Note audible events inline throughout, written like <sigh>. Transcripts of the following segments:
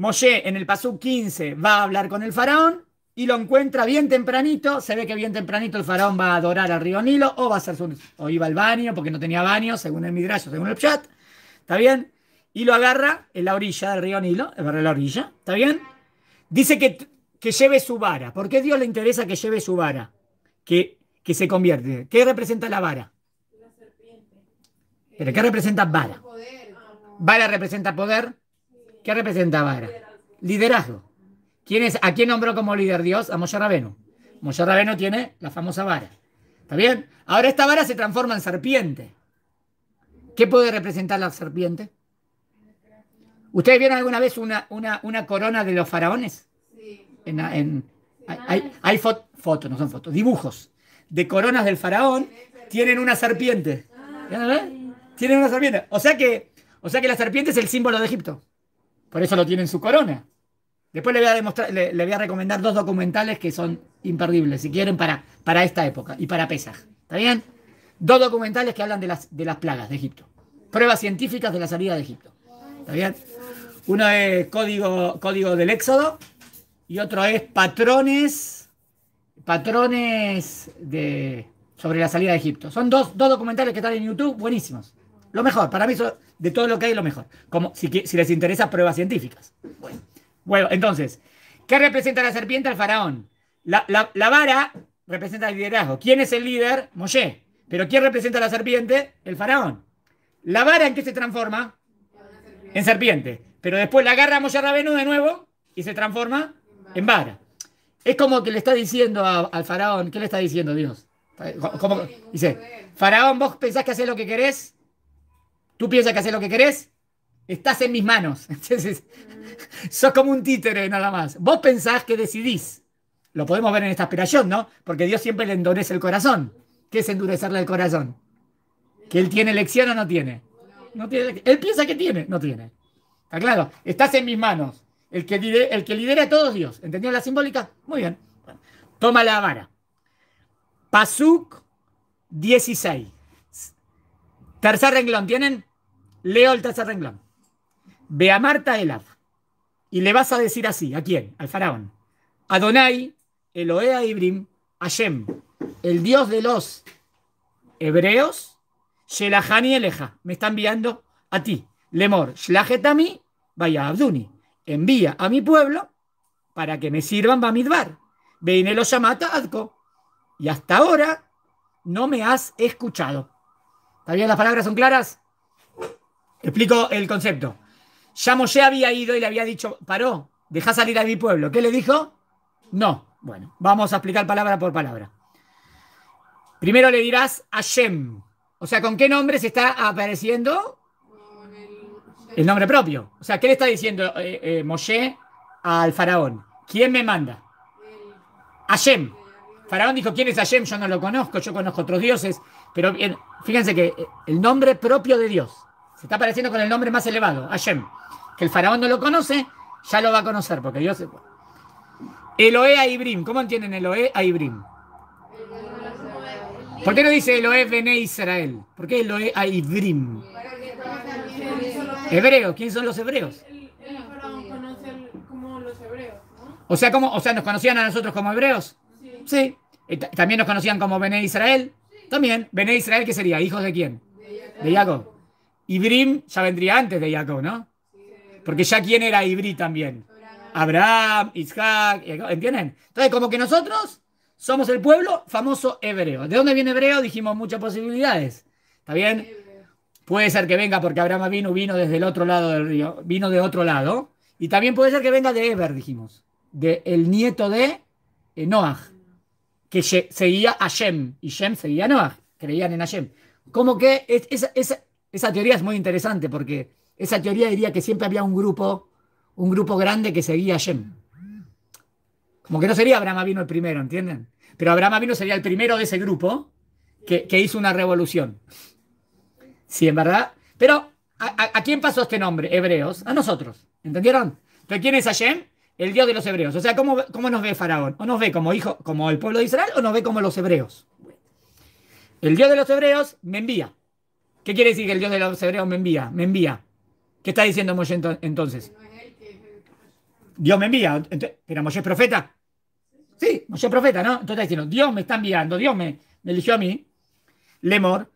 Moshe en el Pasú 15 va a hablar con el faraón y lo encuentra bien tempranito. Se ve que bien tempranito el faraón va a adorar al río Nilo o va a hacer o iba al baño porque no tenía baño, según el Midrash, según el chat. ¿Está bien? Y lo agarra en la orilla del río Nilo, en la orilla. ¿Está bien? Dice que, que lleve su vara. ¿Por qué Dios le interesa que lleve su vara? Que, que se convierte. ¿Qué representa la vara? La serpiente. ¿Pero qué representa vara? vara representa poder. ¿Qué representa Vara? Liderazgo. ¿Quién ¿A quién nombró como líder Dios? A Moshe Rabenu. Moshe Rabenu tiene la famosa vara. ¿Está bien? Ahora esta vara se transforma en serpiente. ¿Qué puede representar la serpiente? ¿Ustedes vieron alguna vez una, una, corona de los faraones? Sí. En, en, hay, hay, fotos, no son fotos, dibujos de coronas del faraón tienen una serpiente. Ah, ¿Tienen una serpiente? O sea que, o sea que la serpiente es el símbolo de Egipto. Por eso lo tienen en su corona. Después le voy a, demostrar, voy a recomendar dos documentales que son imperdibles, si quieren, para, para esta época y para Pesaj. ¿Está bien? Dos documentales que hablan de las, de las plagas de Egipto. Pruebas científicas de la salida de Egipto. ¿Está bien? Uno es Código, Código del Éxodo y otro es Patrones, patrones de, sobre la salida de Egipto. Son dos documentales que están en YouTube, buenísimos. Lo mejor, para mí de todo lo que hay, lo mejor. Como si, les interesa pruebas científicas. Bueno, entonces, ¿qué representa la serpiente al faraón? La, vara representa el liderazgo. ¿Quién es el líder? Moshe. ¿Pero quién representa la serpiente? El faraón. ¿La vara en qué se transforma? En serpiente. Pero después la agarra a Moshe Rabenu de nuevo y se transforma en vara. Es como que le está diciendo al faraón, ¿qué le está diciendo Dios? Como, dice, faraón, vos pensás que haces lo que querés, Tú piensas que haces lo que querés, estás en mis manos. <laughs> Entonces, sos como un títere nada más. Vos pensás que decidís. Lo podemos ver en esta aspiración, ¿no? Porque Dios siempre le endurece el corazón. ¿Qué es endurecerle el corazón? ¿Que él tiene elección o no tiene? No tiene. Él piensa que tiene, no tiene. Está claro, estás en mis manos. El que, lidera, el que lidera a todos Dios. ¿Entendió la simbólica? Muy bien. Toma la vara. Pasuk 16. Tercer renglón, ¿tienen? Leo el renglón. Ve a Marta Elaf. Y le vas a decir así. ¿A quién? Al faraón. Adonai, Eloea Ibrim, Hashem, el dios de los hebreos, Shelahani Eleja. Me está enviando a ti. Lemor, Shlajetami, vaya Abduni. Envía a mi pueblo para que me sirvan Bamidbar. Veinelo lo llamata Adko. Y hasta ahora no me has escuchado. ¿Está bien? ¿Las palabras son claras? explico el concepto. Ya Moshe había ido y le había dicho, paró, deja salir a mi pueblo. ¿Qué le dijo? No. Bueno, vamos a explicar palabra por palabra. Primero le dirás Hashem. O sea, ¿con qué nombre se está apareciendo? El nombre propio. O sea, ¿qué le está diciendo eh, eh, Moshe al faraón? ¿Quién me manda? Hashem. Faraón dijo, ¿quién es Hashem? Yo no lo conozco, yo conozco otros dioses. Pero bien, fíjense que el nombre propio de Dios. Se está apareciendo con el nombre más elevado, Hashem. Que el faraón no lo conoce, ya lo va a conocer, porque Dios. Eloé a Ibrim. ¿Cómo entienden Eloé a Ibrim? ¿Por qué no dice Eloé Bene Israel? ¿Por qué Eloé a Ibrim? Hebreos, ¿quién son los hebreos? O sea, ¿cómo? o sea, ¿nos conocían a nosotros como hebreos? Sí. Eh, ¿También nos conocían como Bene Israel? También. ¿Bene Israel qué sería? ¿Hijos de quién? De Jacob. Ibrim ya vendría antes de Jacob, ¿no? Porque ya quién era Ibrí también. Abraham, Isaac, eh, ¿entienden? Entonces, como que nosotros somos el pueblo famoso hebreo. ¿De dónde viene hebreo? Dijimos muchas posibilidades. ¿Está bien? Puede ser que venga porque Abraham vino, vino desde el otro lado del río, vino de otro lado. Y también puede ser que venga de Eber, dijimos, de el nieto de Noah, que seguía a Shem, y Shem seguía a Noah, creían en Hashem. Como que esa esa teoría es muy interesante porque esa teoría diría que siempre había un grupo, un grupo grande que seguía a Shem. Como que no sería Abraham vino el primero, ¿entienden? Pero Abraham vino sería el primero de ese grupo que, hizo una revolución. Sí, en verdad. Pero, ¿a, quién pasó este nombre? Hebreos. A nosotros. ¿Entendieron? Entonces, ¿quién es Hashem? El Dios de los hebreos. O sea, ¿cómo, ¿cómo, nos ve Faraón? ¿O nos ve como hijo, como el pueblo de Israel, o nos ve como los hebreos? El Dios de los hebreos me envía. ¿Qué quiere decir que el Dios de los hebreos me envía? Me envía. ¿Qué está diciendo Moshe entonces? Dios me envía. ¿Pero Moshe es profeta? Sí, Moshe es profeta, ¿no? Entonces está diciendo, Dios me está enviando, Dios me, eligió a mí. Lemor,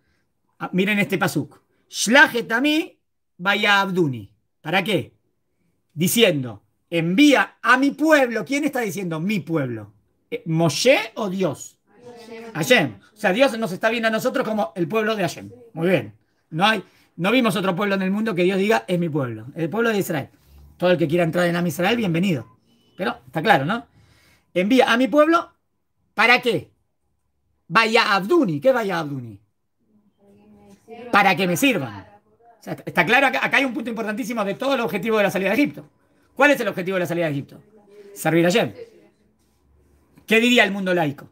ah, miren este pasuk. Shlajet vaya Abduni. ¿Para qué? Diciendo, envía a mi pueblo. ¿Quién está diciendo mi pueblo? Eh, ¿Moshe o Dios? Hashem. O sea, Dios nos está viendo a nosotros como el pueblo de Hashem. Muy bien. No, hay, no vimos otro pueblo en el mundo que Dios diga, es mi pueblo. El pueblo de Israel. Todo el que quiera entrar en Am Israel, bienvenido. Pero está claro, ¿no? Envía a mi pueblo, ¿para qué? Vaya Abduni. ¿Qué vaya Abduni? Para que me sirvan. está claro, acá, acá hay un punto importantísimo de todo el objetivo de la salida de Egipto. ¿Cuál es el objetivo de la salida de Egipto? Servir a Hashem. ¿Qué diría el mundo laico?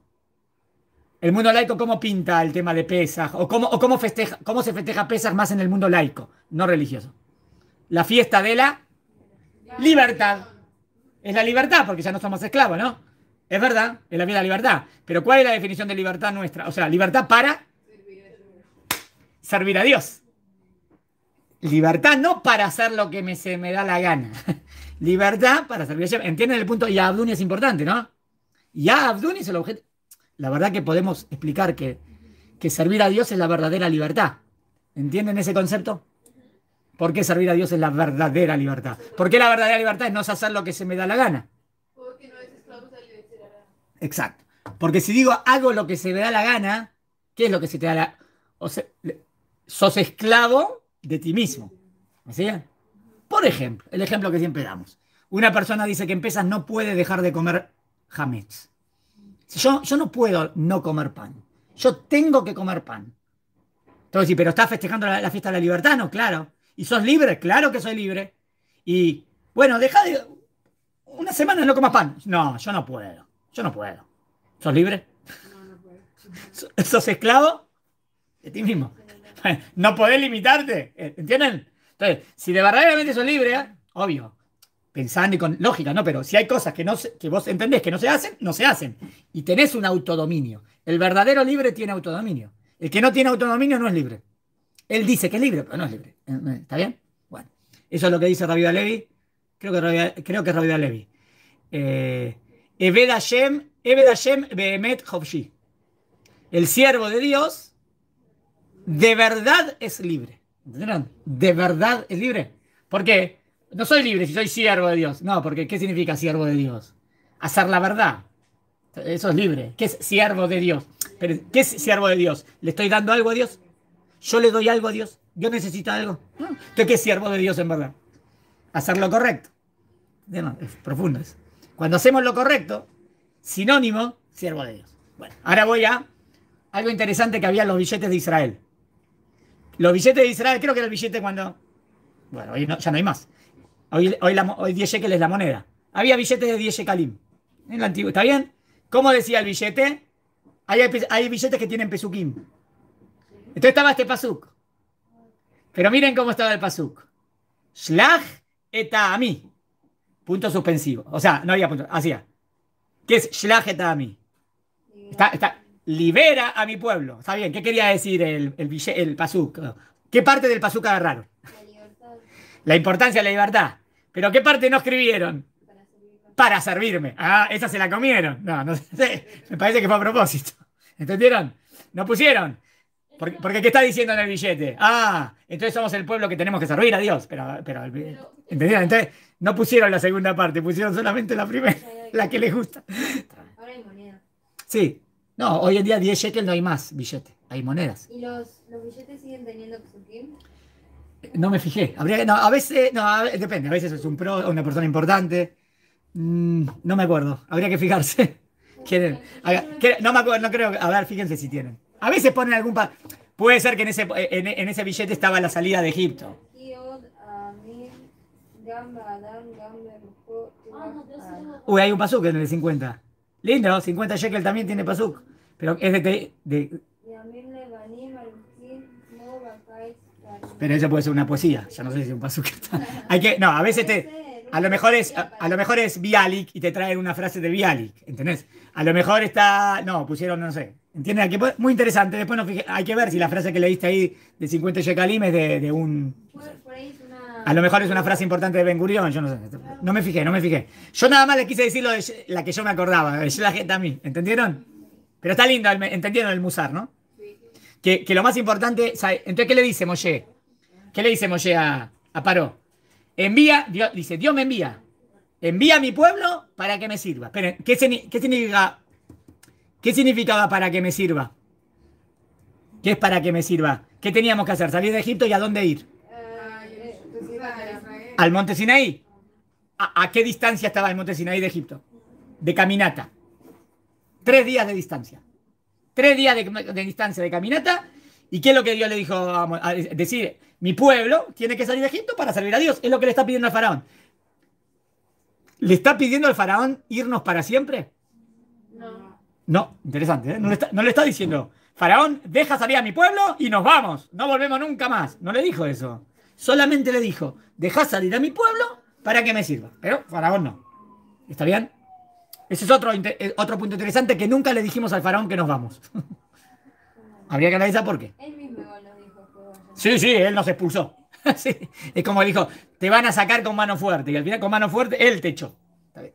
el mundo laico, ¿cómo pinta el tema de Pesach? ¿O, cómo, o festeja, cómo se festeja pesas más en el mundo laico, no religioso? La fiesta de la libertad. Es la libertad, porque ya no somos esclavos, ¿no? Es verdad, es la vida la libertad. Pero ¿cuál es la definición de libertad nuestra? O sea, libertad para servir a Dios. Libertad no para hacer lo que me, se me da la gana. <laughs> libertad para servir a Dios. ¿Entienden el punto? Y Abduni es importante, ¿no? Ya Abduni es el objeto la verdad que podemos explicar que, que servir a Dios es la verdadera libertad. ¿Entienden ese concepto? ¿Por qué servir a Dios es la verdadera libertad? ¿Por qué la verdadera libertad es no hacer lo que se me da la gana? Porque no es Exacto. Porque si digo hago lo que se me da la gana, ¿qué es lo que se te da la O sea, sos esclavo de ti mismo. ¿Así? Por ejemplo, el ejemplo que siempre damos. Una persona dice que en no puede dejar de comer jamets. Yo, no puedo no comer pan. Yo tengo que comer pan. Entonces, sí, pero estás festejando la, fiesta de la libertad, no, claro. ¿Y sos libre? Claro que soy libre. Y bueno, deja de. Una semana no comas pan. No, yo no puedo. Yo no puedo. ¿Sos libre? No, no puedo. <laughs> ¿Sos esclavo? De ti mismo. <laughs> No podés limitarte. ¿Entienden? Entonces, si de verdaderamente sos libre, obvio pensando y con lógica, ¿no? Pero si hay cosas que, no, que vos entendés que no se hacen, no se hacen. Y tenés un autodominio. El verdadero libre tiene autodominio. El que no tiene autodominio no es libre. Él dice que es libre, pero no es libre. Eh, eh, ¿Está bien? Bueno, eso es lo que dice Rabbi Levi. Creo que, creo que es Levi. Eh, Hashem, Eved Hashem Behemet El siervo de Dios de verdad es libre. ¿Entendieron? De verdad es libre. ¿Por qué? No soy libre si soy siervo de Dios. No, porque ¿qué significa siervo de Dios? Hacer la verdad. Eso es libre. ¿Qué es siervo de Dios? Pero, ¿Qué es siervo de Dios? ¿Le estoy dando algo a Dios? ¿Yo le doy algo a Dios? ¿Yo necesito algo? ¿qué es siervo de Dios en verdad? Hacer lo correcto. No, es profundo eso. Cuando hacemos lo correcto, sinónimo, siervo de Dios. Bueno, ahora voy a algo interesante que había en los billetes de Israel. Los billetes de Israel, creo que era el billete cuando... Bueno, hoy ya no hay más. Hoy, hoy, la, shekels es la moneda. Había billetes de 10 shekalim en la antiguo ¿Está bien? ¿Cómo decía el billete? Hay, billetes que tienen pesukim. Entonces estaba este pasuk. Pero miren cómo estaba el pasuk. Shlach mí Punto suspensivo. O sea, no había punto. Hacía. ¿Qué es shlach eta Está, está, libera a mi pueblo. Está bien. ¿Qué quería decir el, el, el pasuk? ¿Qué parte del pasuk agarraron? La, la importancia de la libertad. ¿Pero qué parte no escribieron? Para servirme. Ah, esa se la comieron. No, no sé. Me parece que fue a propósito. ¿Entendieron? No pusieron. Porque, ¿qué está diciendo en el billete? Ah, entonces somos el pueblo que tenemos que servir a Dios. Pero, pero, ¿entendieron? Entonces no pusieron la segunda parte, pusieron solamente la primera, la que les gusta. Ahora hay moneda. Sí. No, hoy en día 10 shekels no hay más billete, hay monedas. ¿Y los, billetes siguen teniendo tiempo? No me fijé. Habría, no, a veces, no, depende, a veces es un pro, una persona importante. Mm, no me acuerdo, habría que fijarse. <laughs> ¿Quieren? no me acuerdo, no creo. A ver, fíjense si tienen. A veces ponen algún. Puede ser que en ese, eh, en, ese billete estaba la salida de Egipto. Uy, hay un pasuk en el 50. Lindo, 50 shekel también tiene pasuk. Pero es de, de Pero eso puede ser una poesía. Ya no sé si un está... Hay que, no, a veces te. A lo mejor es, a, lo mejor es Bialik y te traen una frase de Bialik, ¿entendés? A lo mejor está, no, pusieron, no sé, ¿entiendes? muy interesante, después no hay que ver si la frase que leíste ahí de 50 Yekalim es de, un... A lo mejor es una frase importante de Ben Gurión, yo no sé, no me fijé, no me fijé. Yo nada más le quise decir lo de, la que yo me acordaba, la gente a mí, ¿entendieron? Pero está lindo, entendieron el musar, ¿no? Que, que lo más importante, entonces, ¿qué le dice Moshe? ¿Qué le dice Moshe a, a Paró? Envía, dice, Dios me envía. Envía a mi pueblo para que me sirva. Pero, ¿qué, significa, ¿qué significaba para que me sirva? ¿Qué es para que me sirva? ¿Qué teníamos que hacer? ¿Salir de Egipto y a dónde ir? ¿Al monte Sinaí? ¿A, qué distancia estaba el monte Sinaí de Egipto? De caminata. Tres días de distancia. Tres días de, distancia de caminata. ¿Y qué es lo que Dios le dijo? A, a decir, mi pueblo tiene que salir de Egipto para servir a Dios. Es lo que le está pidiendo al faraón. ¿Le está pidiendo al faraón irnos para siempre? No. No, interesante. ¿eh? No, le está, diciendo, faraón, deja salir a mi pueblo y nos vamos. No volvemos nunca más. No le dijo eso. Solamente le dijo, deja salir a mi pueblo para que me sirva. Pero faraón no. ¿Está bien? Ese es otro, eh, otro punto interesante que nunca le dijimos al faraón que nos vamos. <laughs> Habría que analizar por qué. Él mismo Sí, sí, él nos expulsó. <laughs> Es como dijo, te van a sacar con mano fuerte. Y al final con mano fuerte, él te echó.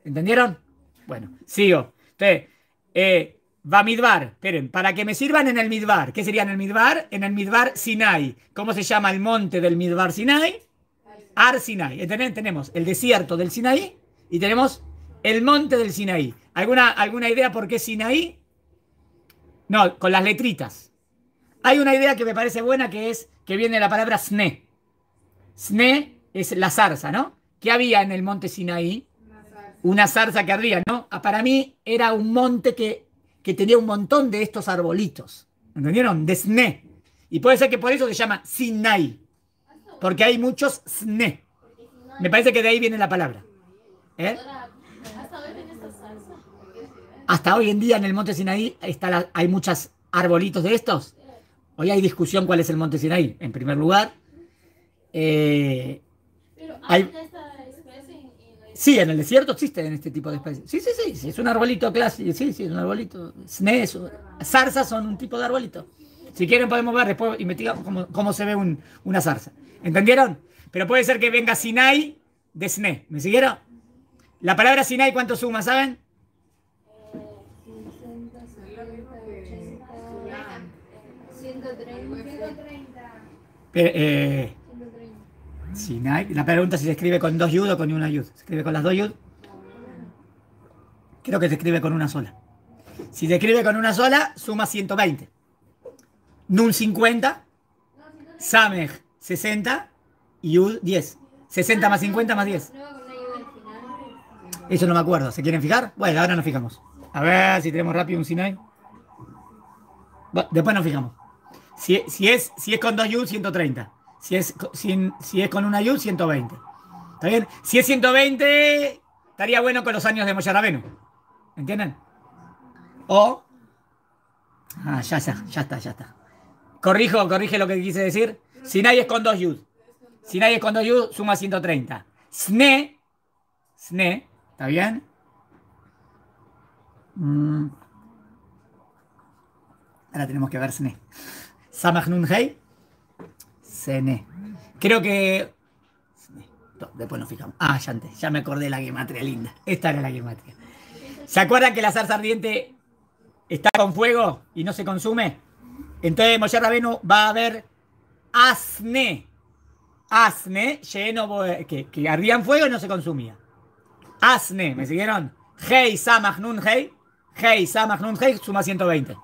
¿Entendieron? Bueno, sigo. Entonces, eh, va Midbar. Esperen, para que me sirvan en el Midbar. ¿Qué sería en el Midbar? En el Midbar Sinai. ¿Cómo se llama el monte del Midbar Sinai? Ar Sinai. tenemos el desierto del Sinai y tenemos el monte del Sinai. ¿Alguna, alguna idea por qué Sinai? No, con las letritas. Hay una idea que me parece buena que es que viene la palabra sne. Sne es la zarza, ¿no? ¿Qué había en el monte Sinaí? Una zarza, que ardía, ¿no? Ah, para mí era un monte que, que tenía un montón de estos arbolitos. ¿Entendieron? De sne. Y puede ser que por eso se llama Sinai. Porque hay muchos sne. Me parece que de ahí viene la palabra. ¿Eh? Hasta hoy en día en el monte Sinaí está hay muchos arbolitos de estos. Hoy hay discusión cuál es el monte Sinaí, en primer lugar. Eh, Sí, en el desierto existen este tipo de especies. Sí, sí, sí, es un arbolito clásico. Sí, sí, es un arbolito. Snes, zarzas son un tipo de arbolito. Si quieren podemos ver después, investigamos cómo, cómo se ve una zarza. ¿Entendieron? Pero puede ser que venga Sinai de Sne. ¿Me siguieron? La palabra Sinai, ¿cuánto suma, saben? Eh, eh. la pregunta si se escribe con dos yud o con una yud. ¿Se escribe con las dos yud? Creo que se escribe con una sola. Si se escribe con una sola, suma 120. Nun 50, Samej 60 y Yud 10. 60 más 50 más 10. Eso no me acuerdo. ¿Se quieren fijar? Bueno, ahora nos fijamos. A ver si tenemos rápido un Sinai. Después nos fijamos. Si, es, si es con dos U, 130. Si es, si, es con una yud 120. ¿Está bien? Si es 120, estaría bueno con los años de Moyarabeno. ¿Entienden? O. Ah, ya, ya, ya está, ya está. Corrijo, corrige lo que quise decir. Si nadie es con dos yud. Si nadie es con dos yud, suma 130. Sne. Sne. ¿Está bien? Mm. Ahora tenemos que ver Sne. Samachnunhei, Hei, Sene. Creo que. después nos fijamos. Ah, ya antes, ya me acordé de la gematria linda. Esta era la gematria. ¿Se acuerdan que la zarza ardiente está con fuego y no se consume? Entonces Moshe Rabenu va a ver asne. Asne, lleno, que, ardía en fuego y no se consumía. Asne, ¿me siguieron? Hei, Samachnunhei, Hei. Hei, Nun Hei, suma 120.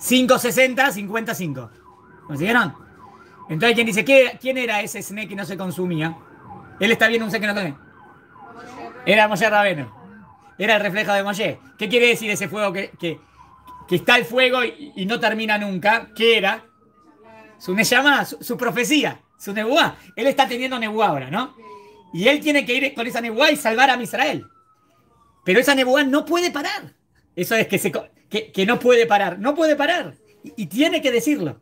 560, 55. ¿Consiguieron? Entonces, quien dice, ¿quién era ese SNE que no se consumía? Él está viendo un SNE que no Era Moshe Rabeno. Era el reflejo de Moshe. ¿Qué quiere decir ese fuego que, está el fuego y, no termina nunca? ¿Qué era? Su Neyama, su, su, profecía, su Nebuá. Él está teniendo Nebuá ahora, ¿no? Y él tiene que ir con esa Nebuá y salvar a Israel. Pero esa Nebuá no puede parar. Eso es que se, que, no puede parar. No puede parar. Y, tiene que decirlo.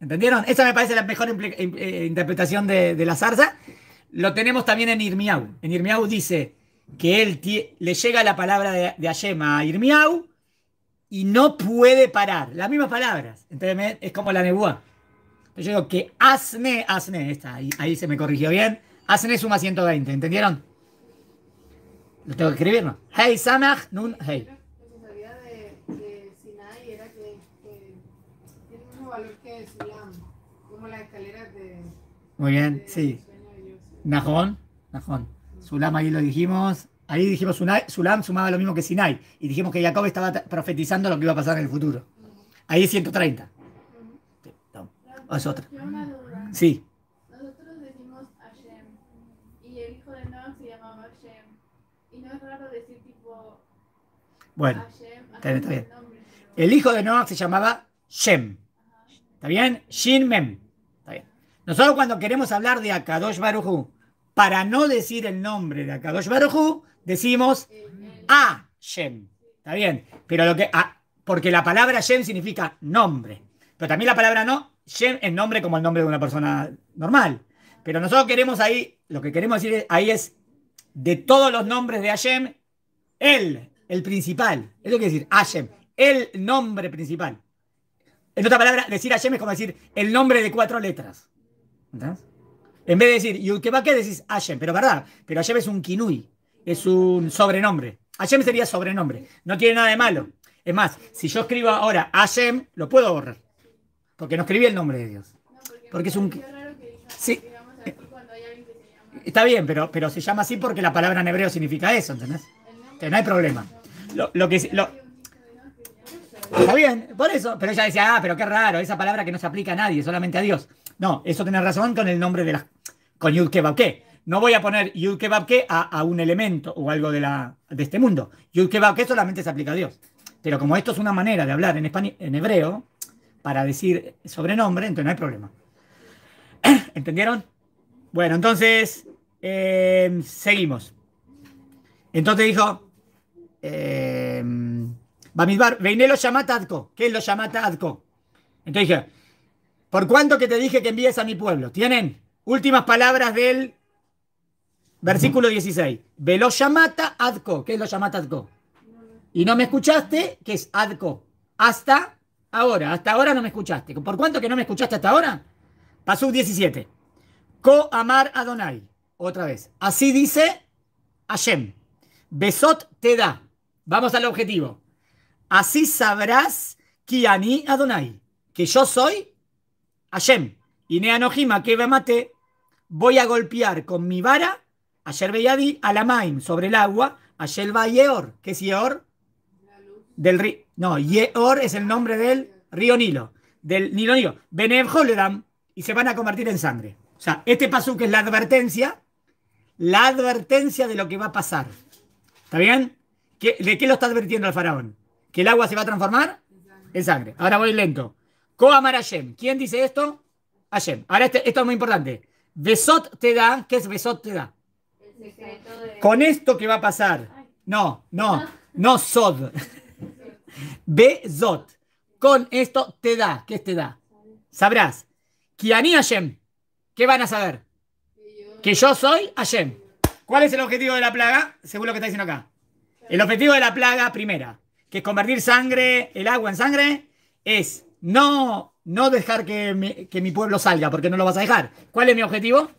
¿Entendieron? Esa me parece la mejor eh, eh, interpretación de, la zarza. Lo tenemos también en Irmiau. En Irmiau dice que él le llega la palabra de, de a Irmiau y no puede parar. Las mismas palabras. Entonces es como la nebúa. Yo digo que Asne, Asne, está, ahí, se me corrigió bien. Asne suma 120, ¿entendieron? Lo tengo que escribir, ¿no? Hey, Nun, Hey. de... Muy bien, sí. Najón, Najón. Sulam ahí lo dijimos. Ahí dijimos Sunay, Sulam sumaba lo mismo que Sinai. Y dijimos que Jacob estaba profetizando lo que iba a pasar en el futuro. Ahí es 130. no, o es otra. Sí. Nosotros decimos Hashem. Y el hijo de Noah se llamaba Shem. Y no es raro decir tipo. Bueno, Hashem, está bien. El hijo de Noah se llamaba Shem. ¿Está bien? Shin Mem. Nosotros cuando queremos hablar de Akadosh Baruhu, para no decir el nombre de Akadosh Baruhu, decimos A Shem. ¿Está bien? Pero lo que... porque la palabra Shem significa nombre. Pero también la palabra no, Shem es nombre como el nombre de una persona normal. Pero nosotros queremos ahí, lo que queremos decir ahí es, de todos los nombres de Hashem, el, el principal. Eso quiere decir Hashem, el nombre principal. En otra palabra, decir Ayem es como decir el nombre de cuatro letras. ¿Entendés? En vez de decir Yudkebake, decís Hashem. Pero verdad, pero Hashem es un kinui, es un sobrenombre. Hashem sería sobrenombre. No tiene nada de malo. Es más, si yo escribo ahora Hashem, lo puedo borrar. Porque no escribí el nombre de Dios. porque, es un. sí. Está bien, pero, pero se llama así porque la palabra en hebreo significa eso, ¿entendés? no hay problema. Lo, lo que, lo, Está bien, por eso. Pero ella decía, ah, pero qué raro, esa palabra que no se aplica a nadie, solamente a Dios. No, eso tiene razón con el nombre de la. con Yud No voy a poner Yud a, a, un elemento o algo de, este mundo. Yud solamente se aplica a Dios. Pero como esto es una manera de hablar en, español, en hebreo, para decir sobrenombre, entonces no hay problema. <clears throat> ¿Entendieron? Bueno, entonces, eh, seguimos. Entonces dijo. Eh, Bamidbar, Veiné lo llama ¿Qué es lo llama adco? Entonces dije, ¿por cuánto que te dije que envíes a mi pueblo? ¿Tienen? Últimas palabras del versículo 16. Velo llamata adco. ¿Qué es lo llamata adco? Y no me escuchaste, que es adco. Hasta ahora. Hasta ahora no me escuchaste. ¿Por cuánto que no me escuchaste hasta ahora? Pasú 17. Co amar Adonai. Otra vez. Así dice Hashem. Besot te da. Vamos al objetivo. Así sabrás que mí Adonai, que yo soy Hashem. Y Neanojima que me mate, voy a golpear con mi vara, ayer Yerbeyadi, a la Maim, sobre el agua, a va Yeor, que es Yeor del río. No, Yeor es el nombre del río Nilo, del Nilo Nilo. Benev Holedam, y se van a convertir en sangre. O sea, este paso que es la advertencia, la advertencia de lo que va a pasar. ¿Está bien? ¿De qué lo está advirtiendo el faraón? que el agua se va a transformar en sangre. Ahora voy lento. Koamar Hashem. ¿Quién dice esto? Hashem. Ahora este, esto es muy importante. Besot te da. ¿Qué es Besot te da? Con esto que va a pasar. No, no, no Sod. <laughs> Besot. Con esto te da. ¿Qué es te da? Sabrás. Kiani Hashem. ¿Qué van a saber? Que yo soy Hashem. ¿Cuál es el objetivo de la plaga? Según lo que está diciendo acá. El objetivo de la plaga, primera, que convertir sangre, el agua en sangre, es no, no dejar que, mi pueblo salga, porque no lo vas a dejar. ¿Cuál es mi objetivo?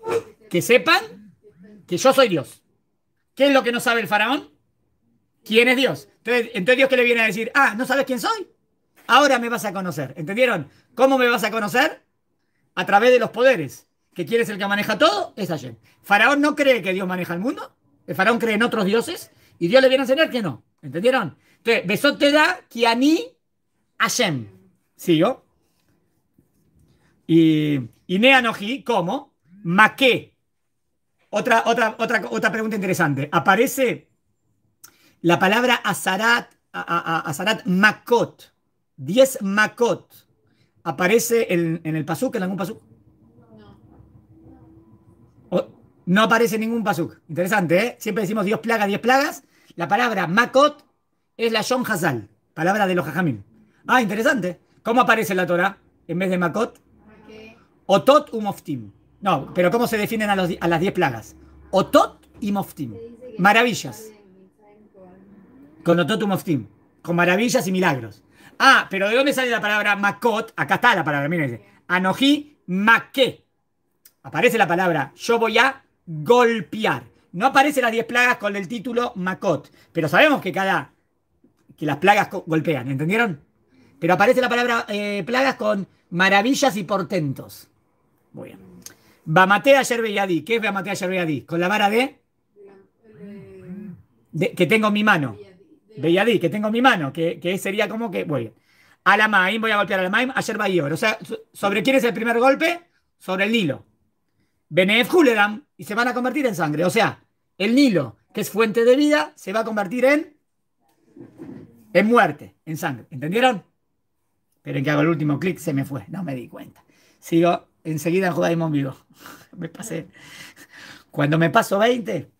Que sepan que yo soy Dios. ¿Qué es lo que no sabe el faraón? ¿Quién es Dios? Entonces, Dios que le viene a decir, ah, ¿no sabes quién soy? Ahora me vas a conocer. ¿Entendieron? ¿Cómo me vas a conocer? A través de los poderes. ¿Que quién el que maneja todo? Es ayer. Faraón no cree que Dios maneja el mundo. El faraón cree en otros dioses. Y Dios le viene a enseñar que no. ¿Entendieron? Entonces, te da kiani Hashem. ¿Sigo? Y, y Neanoji, ¿cómo? Maqué. Otra, otra, otra, otra pregunta interesante. Aparece la palabra azarat, azarat makot. 10 makot. ¿Aparece en, en el pasuk, en algún pasuk? No no aparece ningún pasuk. Interesante, ¿eh? Siempre decimos Dios plaga, 10 plagas. La palabra makot es la John Hazal, palabra de los Jajamim. Ah, interesante. ¿Cómo aparece la Torah en vez de Makot? Otot u Moftim. No, pero ¿cómo se definen a, las 10 plagas? Otot y Moftim. Maravillas. Con Otot u Moftim. Con maravillas y milagros. Ah, pero ¿de dónde sale la palabra Makot? Acá está la palabra, miren. Anoji Maqué. Aparece la palabra yo voy a golpear. No aparece las 10 plagas con el título Makot. Pero sabemos que cada que las plagas golpean, ¿entendieron? Pero aparece la palabra eh, plagas con maravillas y portentos. Muy bien. Bamatea Yerbeyadí. ¿Qué es Bamatea Yerbeyadí? Con la vara de... que tengo en mi mano. Belladí, que tengo en mi mano. Que, sería como que... Muy bien. Alamaim, voy a golpear a Alamaim, ayer Ior. O sea, ¿sobre quién es el primer golpe? Sobre el Nilo. Benef Huledam, y se van a convertir en sangre. O sea, el Nilo, que es fuente de vida, se va a convertir en es muerte en sangre. ¿Entendieron? Pero en que hago el último clic se me fue. No me di cuenta. Sigo enseguida en judaísmo vivo. <laughs> me pasé. Cuando me paso 20,